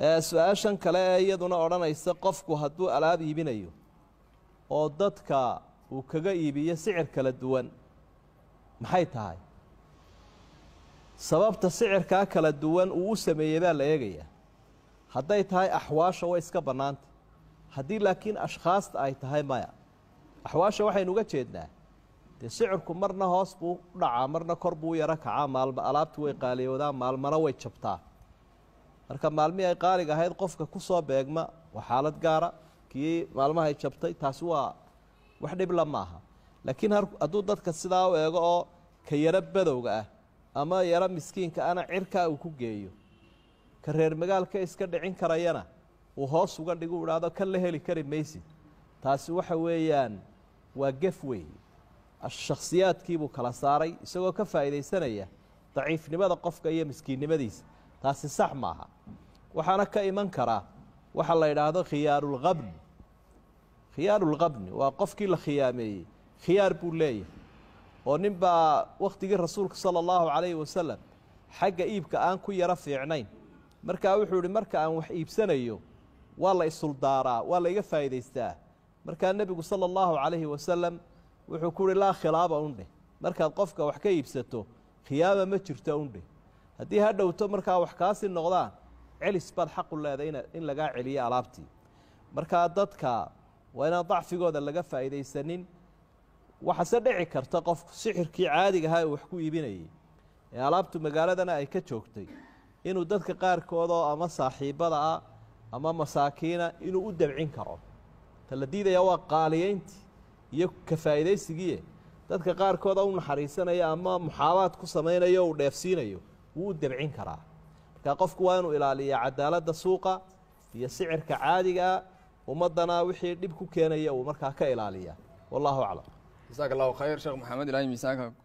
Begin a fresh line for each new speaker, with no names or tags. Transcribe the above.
su-aashan kale ee iyaduna odhanaysa qofku hadduu alaab iibinayo oo dadka uu kaga iibiyo sicir kala duwan maxay tahay sababta sicirkaa kala duwan uu u sameeyey baa la eegayaa hadday tahay axwaasha way iska bannaanta haddii laakiin ashkhaasta ay tahay maya axwaasha waxaynu uga jeednaa dee sicirku marna hoos buu u dhacaa marna kor buu yaro kacaa maalma alaabtu way qaaliyoodaan maalmana way jabtaa marka maalmihii ay qaaliga ahayd qofka ku soo beegma waa xaalad gaara kii maalmahay jabtay taasi waa wax dhibla maaha laakiin hadduu dadka sidaa u eego oo ka yaro badowga ah ama yaro miskiinka ana cirkaa uu ku geeyo ka reer magaalka iska dhicin karayana uu hoos uga dhigu idhaahdo kan la heli kari maysid taasi waxa weeyaan waa gef wey shakhsiyaadkiibuu kala saaray isagoo ka faa'iidaysanaya daciifnimada qofka iyo miskiinnimadiisa taasi sax maaha waxaana ka iman karaa waxaa la yidhaahdo khiyaarulkabni khiyaarulkabni waa qofkii la khiyaameeyey khiyaar buu leeyahay oo nin baa wakhtigii rasuulka sala allahu calayhi wasalam xagga iibka aan ku yaro fiicnayn markaa wuxuu ihi marka aan wax iibsanayo waa la isuldaaraa waa layga faa'idaystaa markaa nebigu sala allahu calayhi wasalam wuxuu ku uhi laa khilaaba undheh markaad qofka wax ka iibsato khiyaama ma jirto undheh haddii ha dhowto markaa wax kaasi noqdaan celis baad xaqu leeday in lagaa celiyo alaabtii markaa dadka waa inaan dacfigooda laga faa'iidaysanin waxase dhici karta qofku sixirkii caadigahaa uu wax ku iibinayay ee alaabtu magaaladana ay ka joogtay inuu dadka qaarkood ama saaxiibbada ah ama masaakiina inuu u dabcin karo ta la waa qaaliyeyntii iyo ka faa'iidaysigiie dadka qaarkood u naxariisanayo ama muxaabaad ku samaynayo uu dheefsiinayo wuu dabcin karaa marka qofku waa inuu ilaaliya cadaaladda suuqa iyo sicirka caadigaa ah, ummadana wixii dhib ku keenaya uu markaa ka ilaaliya wallaahu aclam jasaak allahu khayr sheekh maxamed ilahi miisaanka